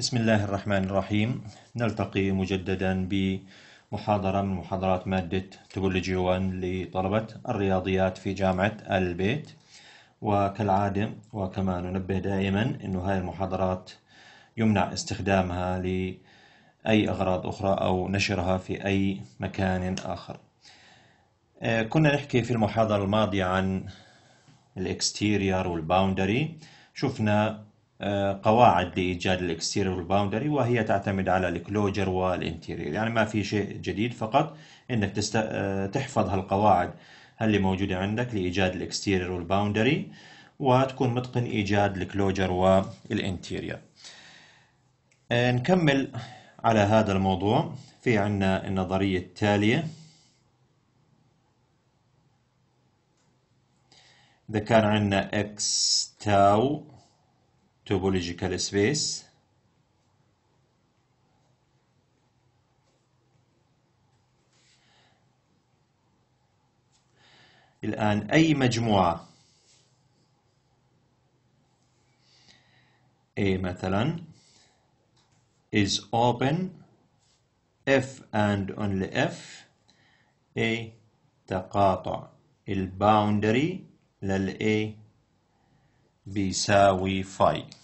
بسم الله الرحمن الرحيم نلتقي مجددا بمحاضرة من محاضرات مادة توبولوجي 1 لطلبة الرياضيات في جامعة آل البيت وكالعادة وكما ننبه دائما أن هاي المحاضرات يمنع استخدامها لأي أغراض أخرى أو نشرها في أي مكان آخر آه، كنا نحكي في المحاضرة الماضية عن الاكستيريور والباوندري شفنا قواعد لإيجاد الإكستيريور والباوندري وهي تعتمد على الكلوجر والإنتيريور يعني ما في شيء جديد فقط إنك تست... تحفظ هالقواعد اللي موجودة عندك لإيجاد الإكستيريور والباوندري وتكون متقن إيجاد الكلوجر والإنتيريور نكمل على هذا الموضوع في عنا النظرية التالية إذا كان عندنا x تاو topological space الآن أي مجموعة A مثلا is open F and only F A تقاطع الباوندري للA A بيساوي 5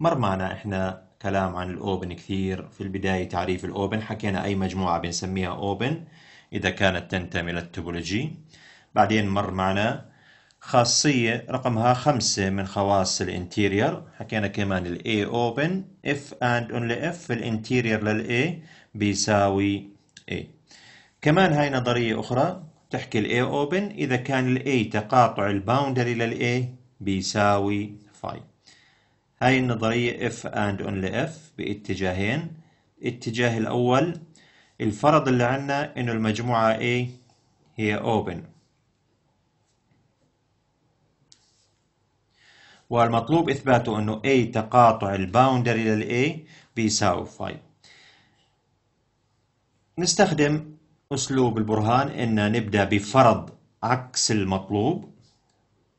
مر معنا احنا كلام عن الاوبن كثير في البداية تعريف الاوبن حكينا اي مجموعة بنسميها اوبن اذا كانت تنتمي للتوبولوجي بعدين مر معنا خاصية رقمها خمسة من خواص الانتيرير حكينا كمان الـ A open if and only if الانتيرير للـ A بيساوي A كمان هاي نظرية أخرى تحكي الـ A open إذا كان الـ A تقاطع الباوندري للـ A بيساوي فاي هاي النظرية if and only if باتجاهين الاتجاه الأول الفرض اللي عندنا إنه المجموعة A هي open والمطلوب إثباته إنه A تقاطع الباوندري لل A بيساوي 5 نستخدم أسلوب البرهان إن نبدأ بفرض عكس المطلوب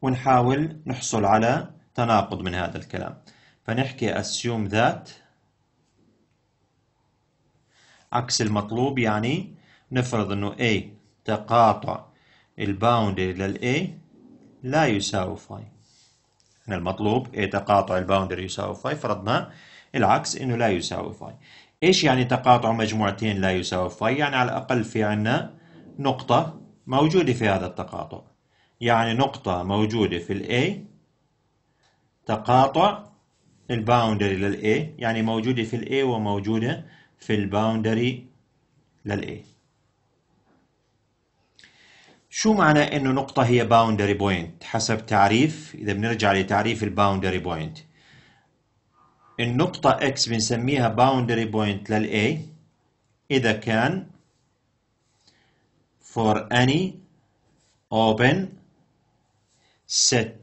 ونحاول نحصل على تناقض من هذا الكلام فنحكي assume that عكس المطلوب يعني نفرض انه A تقاطع الباوندري لل A لا يساوي فاي احنا المطلوب A تقاطع الباوندري يساوي فاي فرضنا العكس انه لا يساوي فاي ايش يعني تقاطع مجموعتين لا يساوي فاي يعني على الاقل في عنا نقطة موجودة في هذا التقاطع يعني نقطة موجودة في ال A تقاطع الباوندري للاي يعني موجودة في الاي وموجودة في الباوندري للاي شو معنى انه نقطة هي باوندري بوينت حسب تعريف اذا بنرجع لتعريف الباوندري بوينت النقطة X بنسميها باوندري بوينت للاي إذا كان for any open set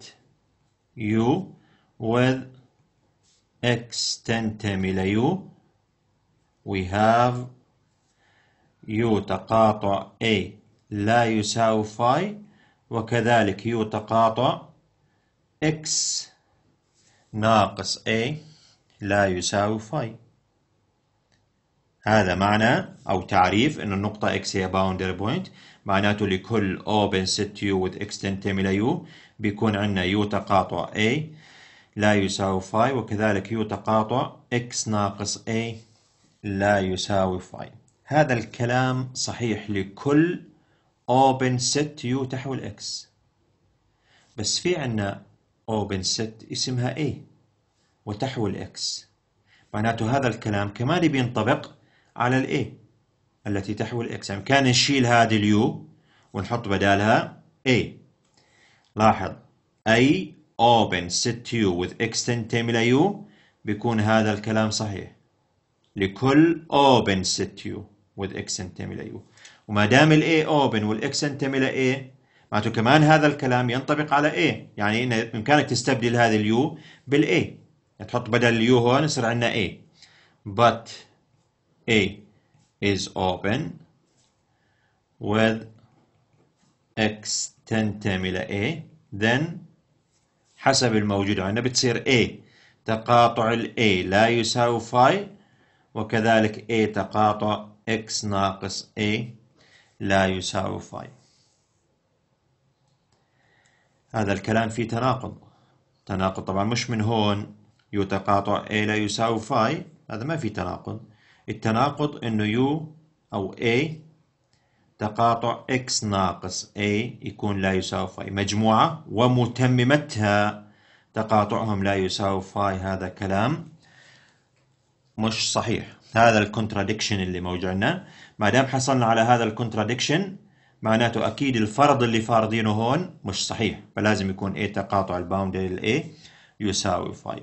U with x تنتمي u we have يو تقاطع A لا يساوي فاي وكذلك يو تقاطع X ناقص A لا يساوي فاي هذا معنى أو تعريف أن النقطة X هي boundary point معناته لكل open set U with X تنتمي ل U بيكون عندنا U تقاطع A لا يساوي فاي وكذلك يو تقاطع x ناقص a لا يساوي فاي هذا الكلام صحيح لكل open set u تحول x بس في عنا open set اسمها a وتحول x معناته هذا الكلام كمان بينطبق على الاي التي تحوي x يعني كان نشيل هذه اليو ونحط بدالها a لاحظ أي open set u with extend تعملها you بيكون هذا الكلام صحيح لكل open set u with extend تعملها you وما دام ال A open وال extend تعملها A معناته كمان هذا الكلام ينطبق على A يعني إن بإمكانك تستبدل هذه ال u بال a تحط بدل ال u هون يصير عندنا A but A is open with extend تعملها A then حسب الموجود عندنا يعني بتصير A تقاطع ال A لا يساوي فاي وكذلك A تقاطع X ناقص A لا يساوي فاي هذا الكلام فيه تناقض تناقض طبعا مش من هون يو تقاطع A لا يساوي فاي هذا ما في تناقض التناقض انه يو او A تقاطع x ناقص a يكون لا يساوي فاي مجموعة ومتممتها تقاطعهم لا يساوي فاي هذا كلام مش صحيح هذا الكونتراديكشن اللي موجود عندنا ما دام حصلنا على هذا الكونتراديكشن معناته اكيد الفرض اللي فارضينه هون مش صحيح فلازم يكون A تقاطع الباوندر ال A يساوي فاي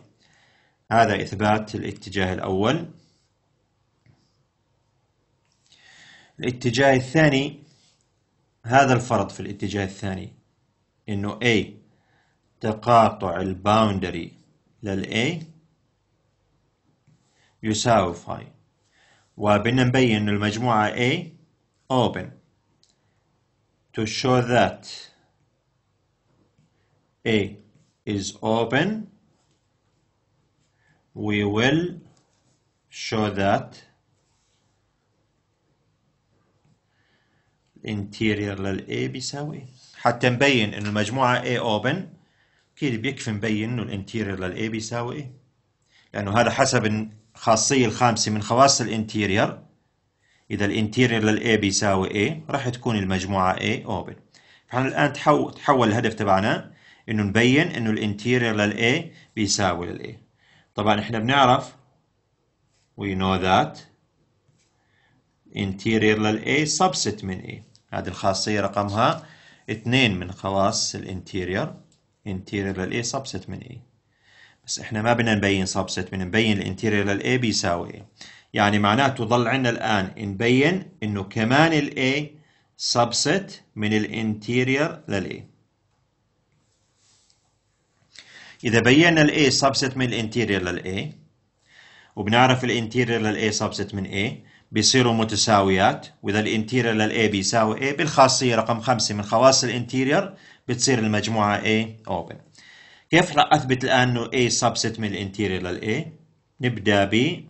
هذا اثبات الاتجاه الاول الاتجاه الثاني هذا الفرض في الاتجاه الثاني انه A تقاطع الباوندري A يساوي فاي وبدنا نبين انه المجموعة A open to show that A is open we will show that لل للاي بيساوي حتى نبين انه المجموعه A open اكيد بيكفي نبين انه الانتيرير للاي بيساوي A لانه هذا حسب الخاصيه الخامسه من خواص الانتيرير اذا الانتيرير للاي بيساوي A راح تكون المجموعه A open فاحنا الان تحول الهدف تبعنا انه نبين انه الانتيرير للاي بيساوي للاي طبعا احنا بنعرف we know that interior لل A subset من A هذه الخاصية رقمها اثنين من خواص الانتيرير انتيرير للاي سبست من اي بس احنا ما بدنا نبين سبست من نبين الانتيرير للاي بيساوي اي يعني معناته ضل عندنا الان نبين انه كمان الاي سبست من الانتيرير للاي اذا بينا الاي سبست من الانتيرير للاي وبنعرف الانتيرير للاي سبست من اي بيصيروا متساويات واذا الانتيرير للاي بيساوي A بالخاصيه رقم خمسة من خواص الانتيرير بتصير المجموعه A open كيف راح اثبت الان انه A سبست من الانتيرير للاي نبدا ب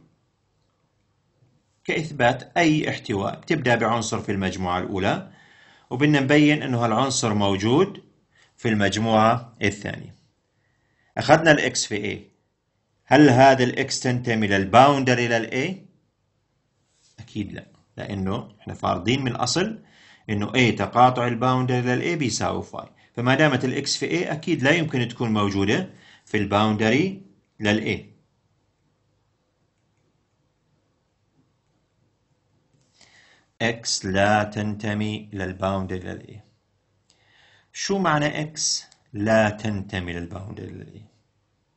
كاثبات اي احتواء بتبدا بعنصر في المجموعه الاولى وبدنا نبين انه هالعنصر موجود في المجموعه الثانيه اخذنا الاكس في A هل هذا الاكس تنتمي للباوندري للاي اكيد لا لانه احنا فارضين من الاصل انه A تقاطع الباوندري لل A بيساوي فاي فما دامت الاكس في A اكيد لا يمكن تكون موجوده في الباوندري لل A x لا تنتمي للباوندري لل A شو معنى x لا تنتمي للباوندري لل A؟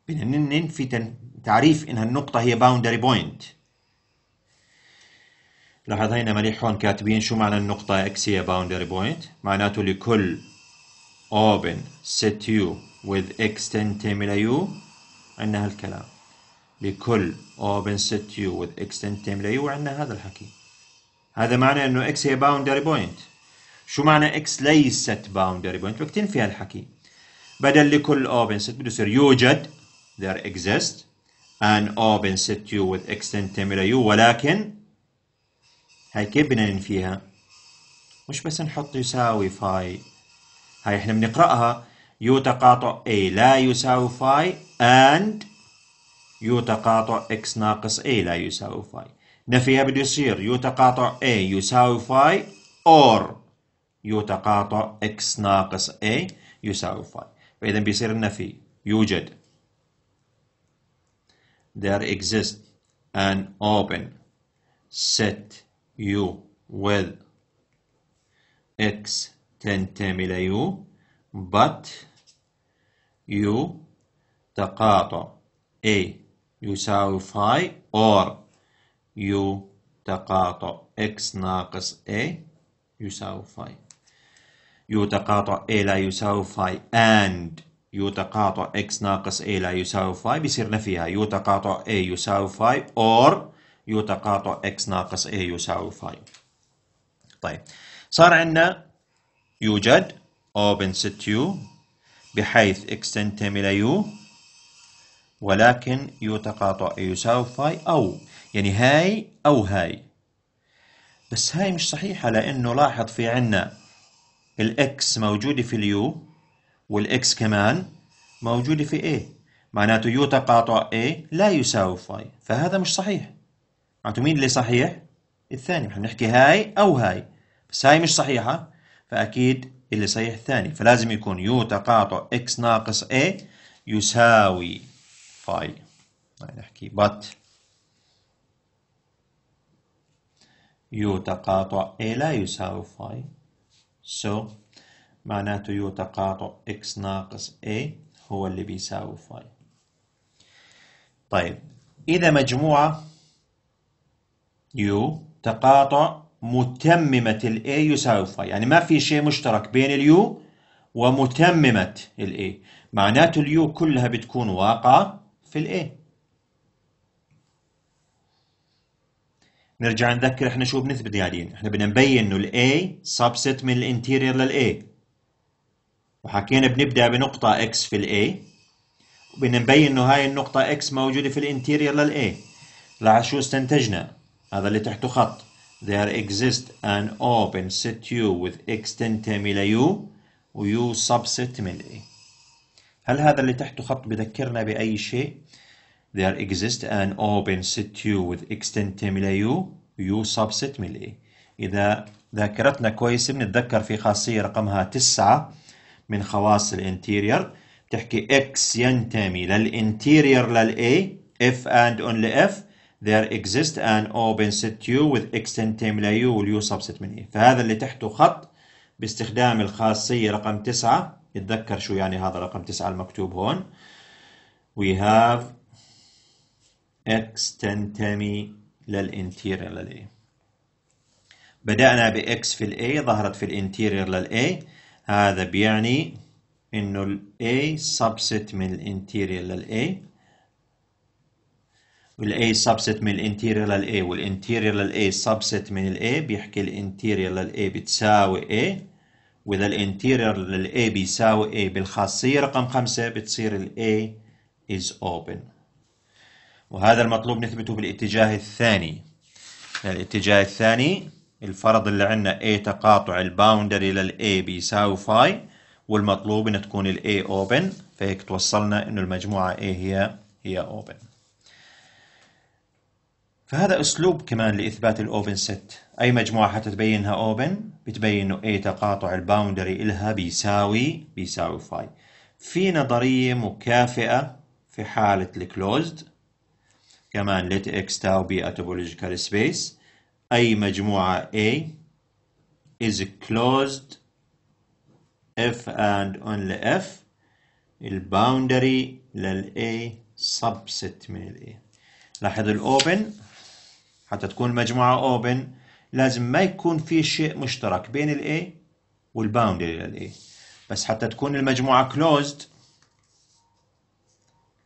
بدنا ننفي تعريف انها النقطه هي باوندري بوينت لاحظ هنا مليح هون كاتبين شو معنى النقطة هي باوندري بوينت معناته لكل open set u with x تنتمي u عندنا هالكلام لكل open set u with x تنتمي u عندنا هذا الحكي هذا معنى انه x هي باوندري بوينت شو معنى x ليست باوندري بوينت بدك تنفي هالحكي بدل لكل open set بده يصير يوجد there exists an open set u with x تنتمي u ولكن هاي كيف بدنا ننفيها مش بس نحط يساوي فاي هاي احنا بنقرأها يو تقاطع اي لا يساوي فاي and يو تقاطع X ناقص اي لا يساوي فاي نفيها بده يصير يو تقاطع اي يساوي فاي or يو تقاطع X ناقص اي يساوي فاي فإذا بيصير النفي يوجد there exists an open set U ويل X تنتمي ليو بات يو تقاطع اي يساوي فاي اور يو تقاطع اكس ناقص اي يساوي فاي يو تقاطع اي لا يساوي فاي اند يو تقاطع اكس ناقص اي لا يساوي فاي بيصير نفيها يو تقاطع اي يساوي فاي اور يو تقاطع x ناقص a يساوي فاي طيب صار عندنا يوجد open set u بحيث x تنتمي u ولكن يو تقاطع a يساوي فاي او يعني هاي او هاي بس هاي مش صحيحة لأنه لاحظ في عندنا الإكس موجودة في اليو والإكس كمان موجودة في A معناته يو تقاطع A لا يساوي فاي فهذا مش صحيح معناته نعم، مين اللي صحيح؟ الثاني نحن نحكي هاي أو هاي بس هاي مش صحيحة فأكيد اللي صحيح الثاني فلازم يكون يو تقاطع x ناقص a يساوي فاي هاي نحكي بات يو تقاطع a لا يساوي فاي so معناته يو تقاطع x ناقص a هو اللي بيساوي فاي طيب إذا مجموعة يو تقاطع متممة الاي يساوي فاي يعني ما في شيء مشترك بين اليو ومتممة الاي معناته اليو كلها بتكون واقعة في الاي نرجع نذكر احنا شو بنثبت قاعدين احنا بدنا نبين انه الاي سبست من الانتيرير للاي وحكينا بنبدا بنقطة اكس في الاي وبدنا نبين انه هاي النقطة اكس موجودة في الانتيرير للاي شو استنتجنا هذا اللي تحته خط there exists an open set U with X تنتمي U و U subset من A هل هذا اللي تحته خط بذكرنا بأي شيء؟ there exists an open set U with X تنتمي U U subset من A إذا ذاكرتنا كويسة بنتذكر في خاصية رقمها تسعة من خواص الانتيرير بتحكي X ينتمي للانتيرير للA F and only F there exists an open set U with extent time لا U U subset من A e. فهذا اللي تحته خط باستخدام الخاصية رقم 9 اتذكر شو يعني هذا رقم 9 المكتوب هون we have x time للانتيرير A بدأنا بإكس في A ظهرت في الانتيرير A هذا بيعني إنه A subset من الانتيرير A والاي سبست من الانتيريال للاي والانتيريال للاي سبست من الاي بيحكي الانتيريال للاي بتساوي اي واذا الانتيريال للاي بيساوي اي بالخاصيه رقم خمسة بتصير الاي is open وهذا المطلوب نثبته بالاتجاه الثاني الاتجاه الثاني الفرض اللي عندنا A تقاطع الباوندري A بيساوي فاي والمطلوب ان تكون ال A open فهيك توصلنا انه المجموعة A هي هي open فهذا اسلوب كمان لاثبات الاوبن ست اي مجموعه حتى تبينها اوبن بتبين انه اي تقاطع الباوندري الها بيساوي بيساوي فاي في نظريه مكافئه في حاله الكلوزد كمان ليت اكس تاو بي اتوبولوجيكال سبيس اي مجموعه A is closed if and only if الباوندري لل A subset من ال A لاحظ الاوبن حتى تكون المجموعة open لازم ما يكون في شيء مشترك بين boundary والباوندري A بس حتى تكون المجموعة closed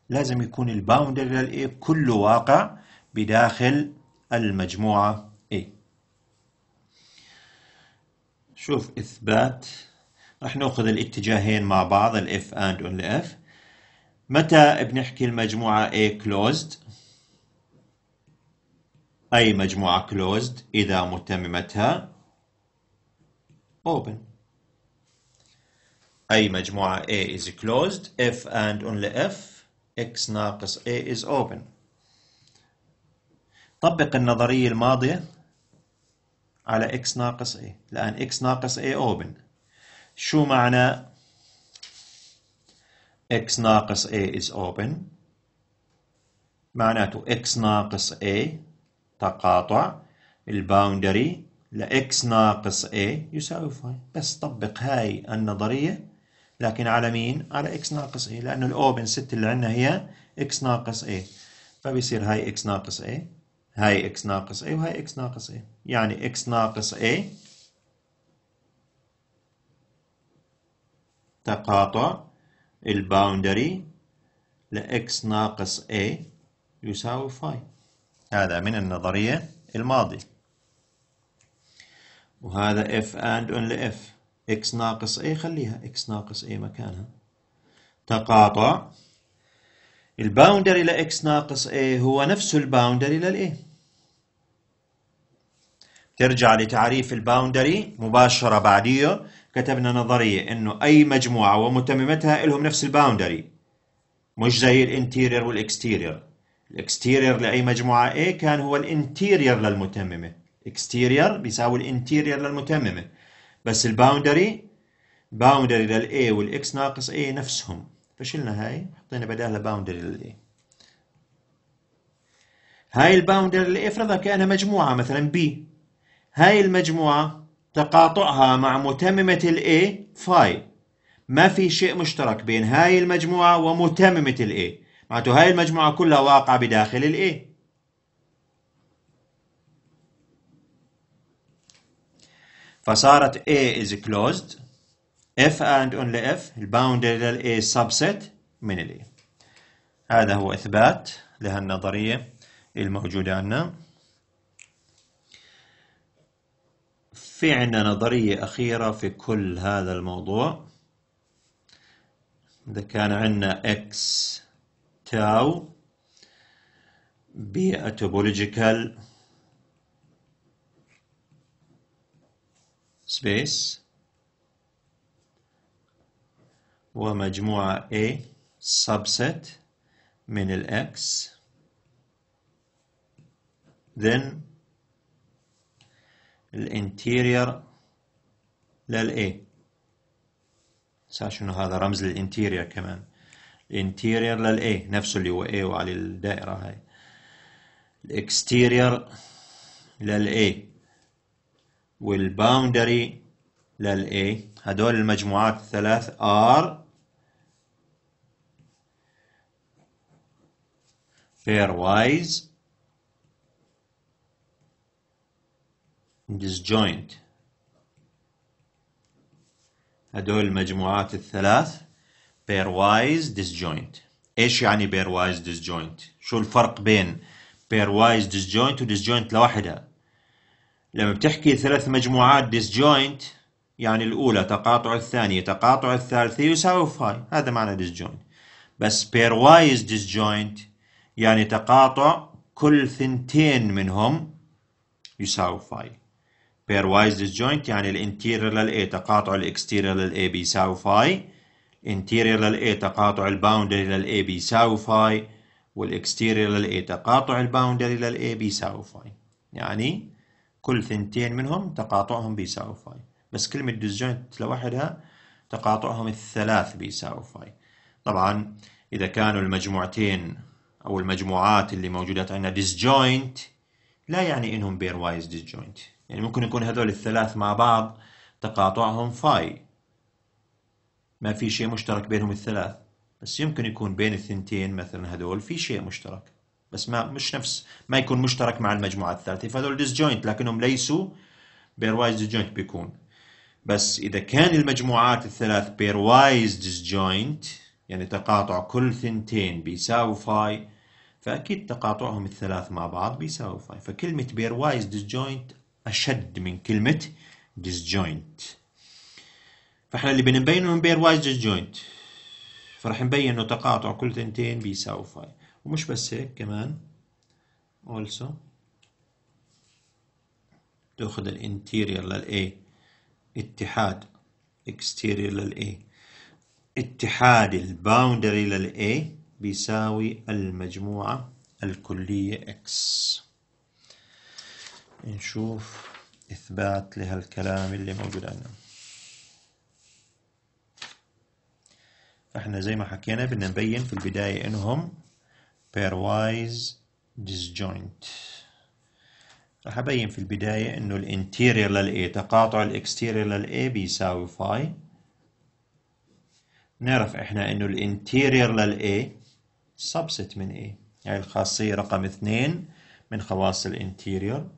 لازم يكون الباوندري A كله واقع بداخل المجموعة A شوف إثبات رح نأخذ الاتجاهين مع بعض ال F and ال F متى بنحكي المجموعة A closed أي مجموعة closed إذا متممتها open أي مجموعة A is closed if and only if x ناقص A is open طبق النظرية الماضية على x ناقص A الآن x ناقص A open شو معنى x ناقص A is open معناته x ناقص A تقاطع الباوندري لإكس ناقص A يساوي 5 بس طبق هاي النظرية لكن على مين؟ على إكس ناقص A لأنه الأوبن ست اللي عندنا هي إكس ناقص A فبيصير هاي إكس ناقص A هاي إكس ناقص A وهاي إكس ناقص A يعني إكس ناقص A تقاطع الباوندري لإكس ناقص A يساوي 5 هذا من النظرية الماضية وهذا F and only F X ناقص A خليها X ناقص A مكانها تقاطع الباوندري X ناقص A هو نفس الباوندري A ترجع لتعريف الباوندري مباشرة بعديه كتبنا نظرية إنه أي مجموعة ومتممتها لهم نفس الباوندري مش زي الانتيرير والإكستيرير الاكستيرير لاي مجموعه A كان هو الانتيرير للمتممه اكستيرير بيساوي الانتيرير للمتممه بس الباوندري باوندري للاي والاكس ناقص A نفسهم فشلنا هاي حطينا بدالها باوندري للاي هاي الباوندري للاي افرضها كانها مجموعه مثلا B هاي المجموعه تقاطعها مع متممه الاي فاي ما في شيء مشترك بين هاي المجموعه ومتممه الاي معناته هاي المجموعة كلها واقعة بداخل الـ A فصارت A is closed if and only if boundary للـ A subset من الـ A هذا هو إثبات لهالنظرية الموجودة عندنا في عندنا نظرية أخيرة في كل هذا الموضوع إذا كان عندنا X تاو be a topological space ومجموعة A subset من ال X then الانتيرير لل A شنو هذا رمز interior كمان الانتيرير للاي نفسه اللي هو اي وعلى الدائره هاي الاكستيرير للاي والباوندري للاي هدول المجموعات الثلاث are pairwise disjoint هدول المجموعات الثلاث pairwise disjoint ايش يعني pairwise disjoint شو الفرق بين pairwise disjoint ودisjoint لوحدها لما بتحكي ثلاث مجموعات disjoint يعني الأولى تقاطع الثانية تقاطع الثالثة يساوي فاي هذا معنى disjoint بس pairwise disjoint يعني تقاطع كل ثنتين منهم يساوي فاي pairwise disjoint يعني الانتيرير للاي تقاطع الاكستيرير للاي بيساوي فاي interior للA تقاطع الباوندري للاي بيساوي فاي والاكستيريور للA تقاطع الباوندري للاي بيساوي فاي يعني كل ثنتين منهم تقاطعهم بيساوي فاي بس كلمة disjoint لوحدها تقاطعهم الثلاث بيساوي فاي طبعا إذا كانوا المجموعتين أو المجموعات اللي موجودات عندنا disjoint لا يعني إنهم بير وايز يعني ممكن يكون هذول الثلاث مع بعض تقاطعهم فاي ما في شيء مشترك بينهم الثلاث بس يمكن يكون بين الثنتين مثلا هذول في شيء مشترك بس ما مش نفس ما يكون مشترك مع المجموعة الثالثة فهذول ديسجوينت لكنهم ليسوا بير وايز ديسجوينت بيكون بس إذا كان المجموعات الثلاث بير وايز ديسجوينت يعني تقاطع كل ثنتين بيساوي فاي فأكيد تقاطعهم الثلاث مع بعض بيساوي فاي فكلمة بير وايز ديسجوينت أشد من كلمة disjoint فاحنا اللي بنبينه من بير وايز جوينت فراح نبين انه تقاطع كل ثنتين بيساوي فاي ومش بس هيك كمان also تاخذ الانتيريور للاي اتحاد اكستيريور للاي اتحاد الباوندري للاي بيساوي المجموعة الكلية اكس نشوف إثبات لهالكلام اللي موجود عندنا احنا زي ما حكينا بدنا نبين في البداية انهم pairwise disjoint راح ابين في البداية انه الانتيرير للاي تقاطع الاكستيرير للاي بيساوي فاي نعرف احنا انه الانتيرير للاي سبست من اي يعني الخاصية رقم اثنين من خواص الانتيرير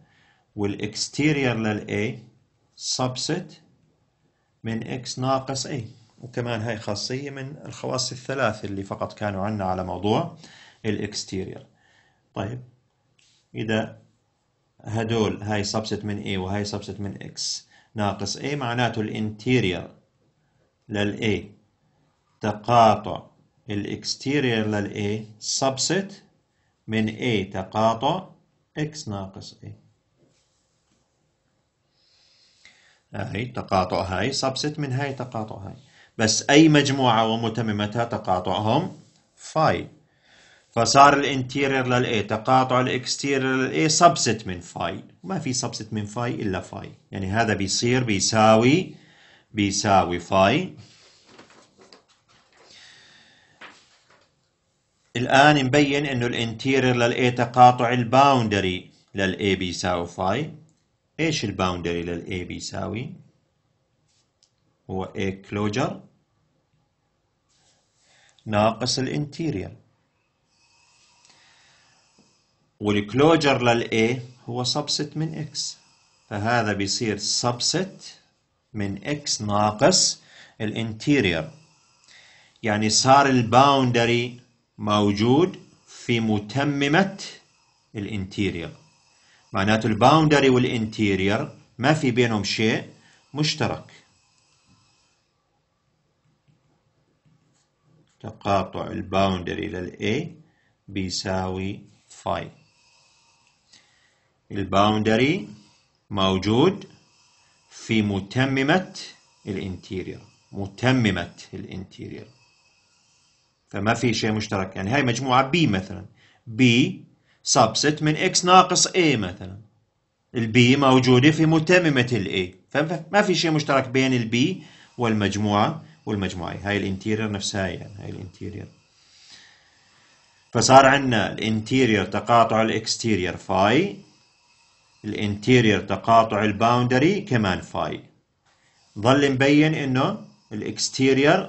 والاكستيرير للاي سبست من اكس ناقص اي وكمان هاي خاصية من الخواص الثلاث اللي فقط كانوا عنا على موضوع الاكستيريور طيب إذا هدول هاي سبست من A وهاي سبست من X ناقص A معناته لل للA تقاطع لل للA سبست من A تقاطع X ناقص A هاي تقاطع هاي سبست من هاي تقاطع هاي بس أي مجموعة ومتممتها تقاطعهم فاي فصار الانتيرير للاي تقاطع الاكستيرير للاي سبست من فاي ما في سبست من فاي الا فاي يعني هذا بيصير بيساوي بيساوي فاي الان مبين انه الانتيرير للاي تقاطع الباوندري للاي بيساوي فاي ايش الباوندري للاي بيساوي هو اي كلوجر ناقص الانتيريال والكلوجر للاي هو سبست من اكس فهذا بيصير سبست من اكس ناقص الانتيريال يعني صار الباوندري موجود في متممة الانتيريال معناته الباوندري والانتيريال ما في بينهم شيء مشترك تقاطع الباوندري إلى A بيساوي فاي الباوندري موجود في متممة الانتيرير متممة الانتيرير فما في شيء مشترك يعني هاي مجموعة B مثلا B subset من X ناقص A مثلا البي موجودة في متممة A فما في شيء مشترك بين البي والمجموعة والمجموعي هاي الانتيرير نفسها يعني هاي الانتيرير فصار عندنا الانتيرير تقاطع الاكستيرير فاي الانتيرير تقاطع الباوندري كمان فاي ظل مبين انه الاكستيرير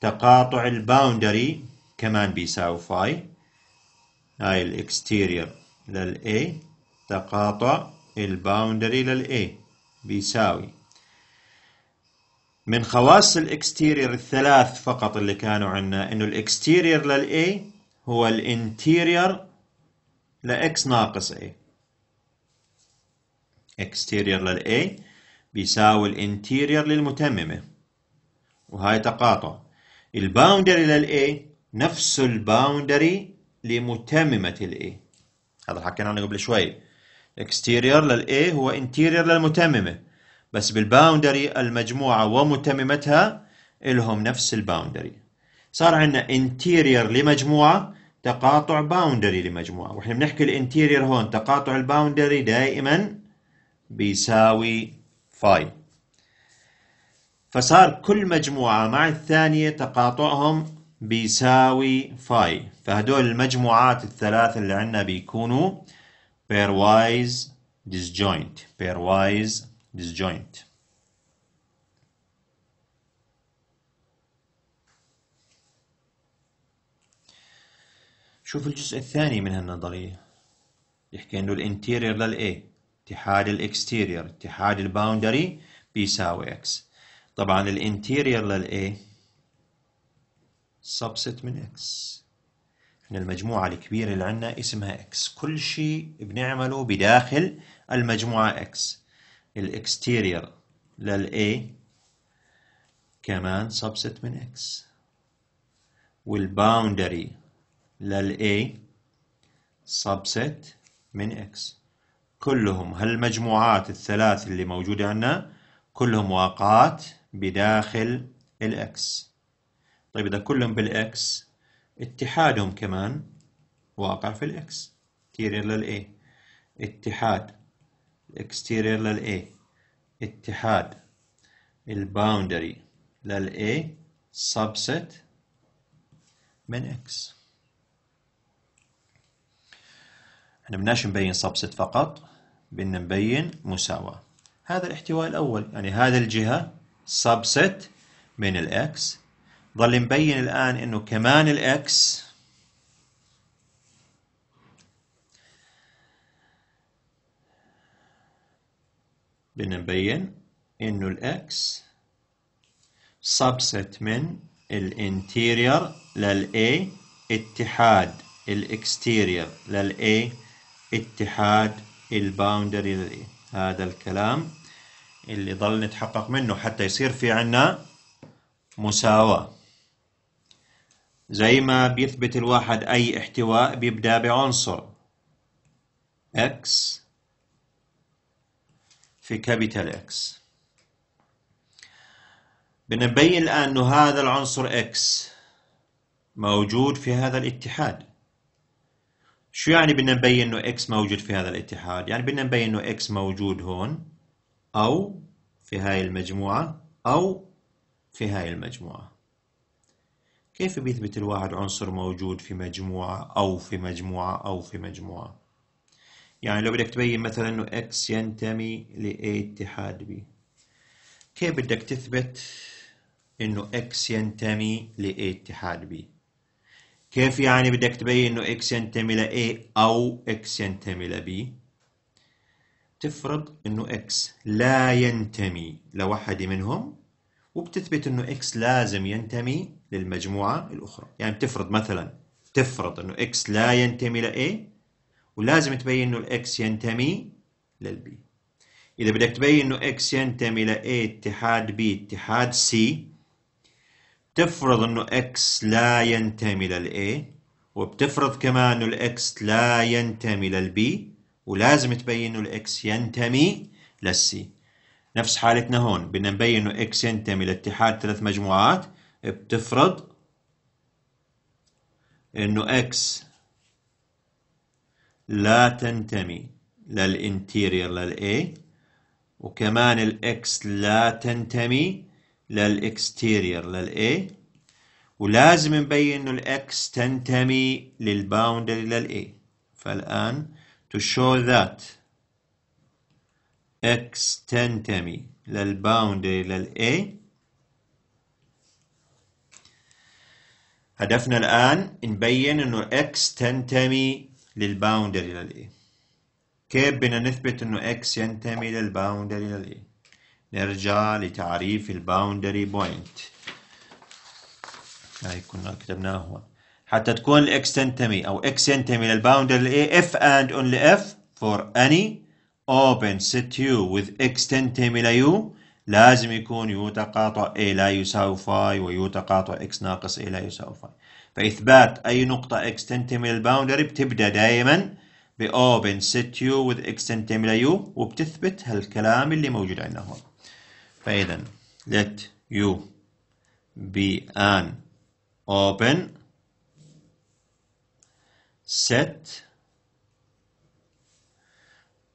تقاطع الباوندري كمان بيساوي فاي هاي الاكستيرير للاي تقاطع الباوندري للاي بيساوي من خواص الاكستيرير الثلاث فقط اللي كانوا عندنا انه الاكستيرير للاي هو الانتيرير لاكس ناقص اي اكستيرير للاي بيساوي الانتيرير للمتممه وهاي تقاطع الباوندري للاي نفس الباوندري لمتممه الاي هذا حكينا عنه قبل شوي اكستيرير للاي هو انتيرير للمتممه بس بالباوندري المجموعة ومتممتها إلهم نفس الباوندري صار عندنا انتيرير لمجموعة تقاطع باوندري لمجموعة واحنا بنحكي الانتيرير هون تقاطع الباوندري دائما بيساوي فاي فصار كل مجموعة مع الثانية تقاطعهم بيساوي فاي فهدول المجموعات الثلاثة اللي عندنا بيكونوا pairwise disjoint pairwise disjoint شوف الجزء الثاني من هالنظرية يحكي انه الانتيرير للاي اتحاد الاكستيرير اتحاد الباوندري بيساوي اكس طبعا الانتيرير للاي سبست من اكس احنا المجموعة الكبيرة اللي عندنا اسمها اكس كل شيء بنعمله بداخل المجموعة اكس الاكستيرير للاي كمان سبست من اكس والباوندري للاي سبست من اكس كلهم هالمجموعات الثلاث اللي موجودة عندنا كلهم واقعات بداخل الاكس طيب إذا كلهم بالاكس اتحادهم كمان واقع في الاكس تيرير للاي اتحاد الاكستيرير للاي اتحاد الباوندري للاي subset من x احنا بدناش نبين subset فقط بدنا نبين مساواة هذا الاحتواء الأول يعني هذا الجهة subset من الاكس ظل مبين الآن انه كمان الاكس نبين انه الاكس سبست من الانتيرير للاي اتحاد الاكستيرير للاي اتحاد الباوندري للاي هذا الكلام اللي ضل نتحقق منه حتى يصير في عنا مساواة زي ما بيثبت الواحد أي احتواء بيبدأ بعنصر X في كابيتال اكس بنبين الآن أنه هذا العنصر اكس موجود في هذا الاتحاد شو يعني بدنا نبين انه اكس موجود في هذا الاتحاد يعني بدنا نبين انه اكس موجود هون او في هاي المجموعة او في هاي المجموعة كيف بيثبت الواحد عنصر موجود في مجموعة أو في مجموعة أو في مجموعة يعني لو بدك تبين مثلا انه اكس ينتمي لاي اتحاد بي كيف بدك تثبت انه اكس ينتمي لاي اتحاد بي كيف يعني بدك تبين انه اكس ينتمي لاي او اكس ينتمي لبي تفرض انه اكس لا ينتمي لوحده منهم وبتثبت انه اكس لازم ينتمي للمجموعه الاخرى يعني بتفرض مثلا تفرض انه اكس لا ينتمي لاي ولازم تبين انه الاكس ينتمي للبي اذا بدك تبين انه اكس ينتمي ل A اتحاد B اتحاد C تفرض انه اكس لا ينتمي لل A وبتفرض كمان انه الاكس لا ينتمي للبي ولازم تبين انه الاكس ينتمي للسي نفس حالتنا هون بدنا نبين انه اكس ينتمي لاتحاد ثلاث مجموعات بتفرض انه اكس لا تنتمي للانتيرير للاي وكمان الاكس لا تنتمي للاكستيرير للاي ولازم نبين انه الاكس تنتمي للباوندري للاي فالان to show that x تنتمي للباوندري للاي هدفنا الان نبين انه x تنتمي للباوندري للايه كيف بدنا نثبت انه اكس ينتمي للباوندري للايه نرجع لتعريف الباوندري بوينت هاي كنا كتبناها هون حتى تكون الاكس تنتمي او اكس ينتمي للباوندري للايه اف اند only if فور اني open set u with x تنتمي ل u لازم يكون u تقاطع a لا يساوي phi و u تقاطع x ناقص a لا يساوي phi فإثبات أي نقطة x تنتمي للباوندري بتبدأ دائما ب open set u with x تنتمي u وبتثبت هالكلام اللي موجود عندنا هون فإذا let u be an open set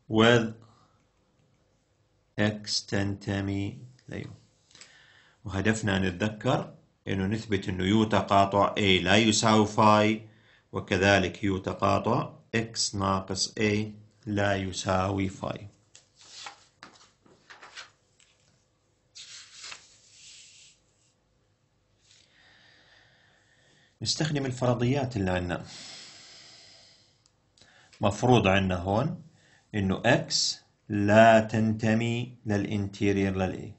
with x me u وهدفنا نتذكر انه نثبت انه يو تقاطع A لا يساوي فاي وكذلك يو تقاطع X ناقص A لا يساوي فاي نستخدم الفرضيات اللي عندنا مفروض عندنا هون انه X لا تنتمي للانتيرير للاي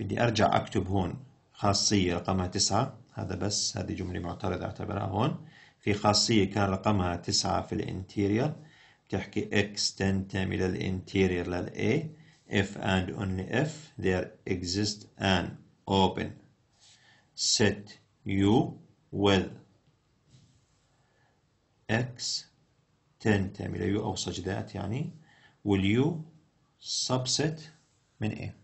بدي ارجع اكتب هون خاصية رقمها تسعة هذا بس هذه جملة معترضة اعتبرها هون في خاصية كان رقمها تسعة في الانتيرير بتحكي x تنتمي للانتيرير لل A if and only if there exists an open set U with x تنتمي ل U أو سجدات يعني يعني U subset من A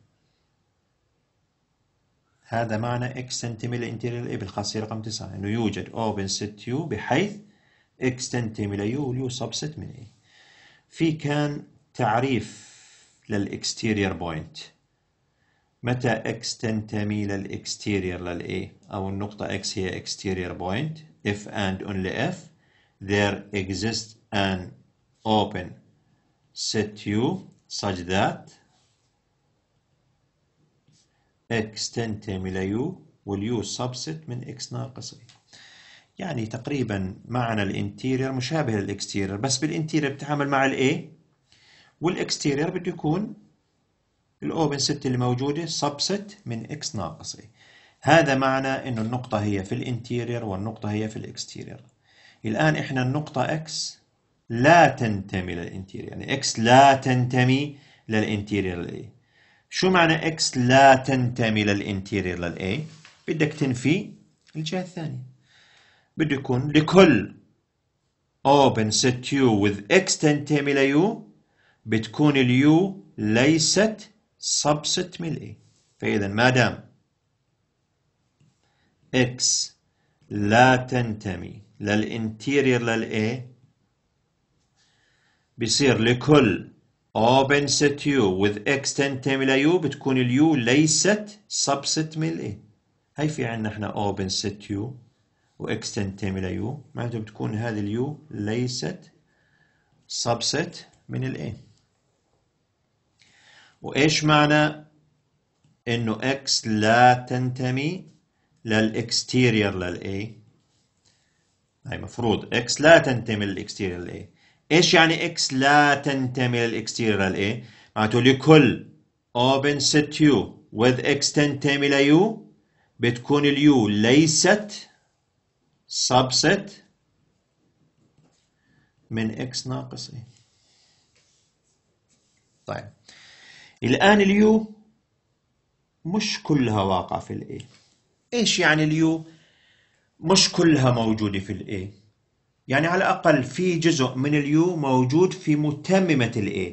هذا معنى x تنتمي interior a بالخاصيه رقم 9 انه يوجد open set u بحيث اكس تنتمي ليو u subset من a في كان تعريف للاكستيرير بوينت متى x تنتمي للاكستيرير a او النقطه x هي exterior point if and only if there exists an open set u such that اكس تنتمي u واليو سبست من اكس ناقص اي يعني تقريبا معنى الانتيرير مشابه للاكستيرير بس بالانتيرير بتعامل مع الاي والاكستيرير بده يكون الاوبن ست اللي موجوده سبست من اكس ناقص اي هذا معنى انه النقطه هي في الانتيرير والنقطه هي في الاكستيرير الان احنا النقطه اكس لا تنتمي للانتيرير يعني اكس لا تنتمي للانتيرير الاي شو معنى اكس لا تنتمي للانتيرير للاي بدك تنفي الجهة الثانية بده يكون لكل open set u with x تنتمي ليو بتكون اليو ليست subset من الاي فإذا ما دام x لا تنتمي للانتيرير للاي بصير لكل set U with X تنتمي U بتكون ال U ليست subset من A. هاي في عندنا احنا set U وإكس تنتمي U معناته بتكون هذه U ليست subset من ال الA وإيش معنى إنه X لا تنتمي لل A؟ هاي مفروض X لا تنتمي لل A. ايش يعني اكس لا تنتمي للاكستيرنال اي معناته لكل open set u with x تنتمي ليو بتكون اليو ليست subset من x ناقص a طيب الآن اليو مش كلها واقعة في الاي ايش يعني اليو مش كلها موجودة في الاي يعني على الأقل في جزء من اليو موجود في متممة ال A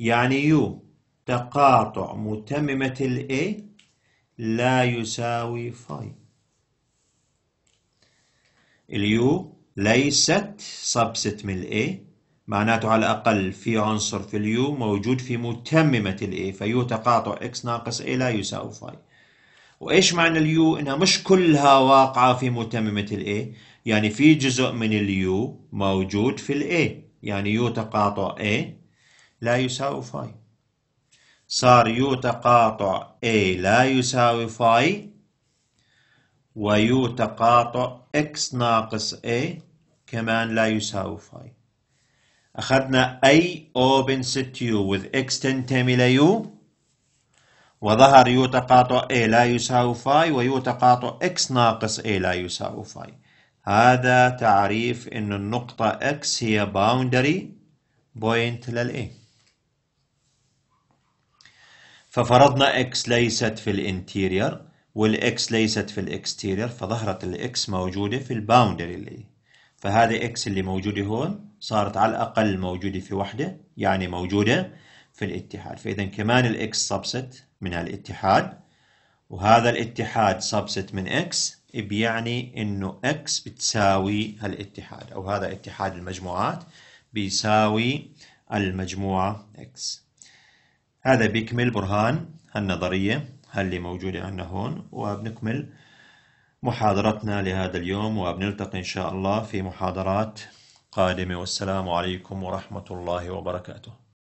يعني يو تقاطع متممة ال A لا يساوي فاي اليو ليست سبست من ال A معناته على الأقل في عنصر في اليو موجود في متممة ال A فيو تقاطع x ناقص A لا يساوي فاي وايش معنى اليو انها مش كلها واقعه في متممه الاي يعني في جزء من اليو موجود في الاي يعني يو تقاطع اي لا يساوي فاي صار يو تقاطع اي لا يساوي فاي ويو تقاطع اكس ناقص اي كمان لا يساوي فاي أخذنا أي open set U with X تنتمي ليو وظهر يو تقاطع A لا يساوي فاي ويو تقاطع X ناقص A لا يساوي فاي هذا تعريف أن النقطة X هي باوندري بوينت للA ففرضنا X ليست في الانتيرير والإكس ليست في الإكستيرير فظهرت الإكس موجودة في الباوندري اللي فهذه إكس اللي موجودة هون صارت على الأقل موجودة في وحدة يعني موجودة في الاتحاد فإذا كمان الإكس سبست من الاتحاد وهذا الاتحاد سبست من اكس بيعني انه اكس بتساوي هالاتحاد او هذا اتحاد المجموعات بيساوي المجموعة اكس هذا بيكمل برهان هالنظرية هاللي موجودة عندنا هون وبنكمل محاضرتنا لهذا اليوم وبنلتقي إن شاء الله في محاضرات قادمة والسلام عليكم ورحمة الله وبركاته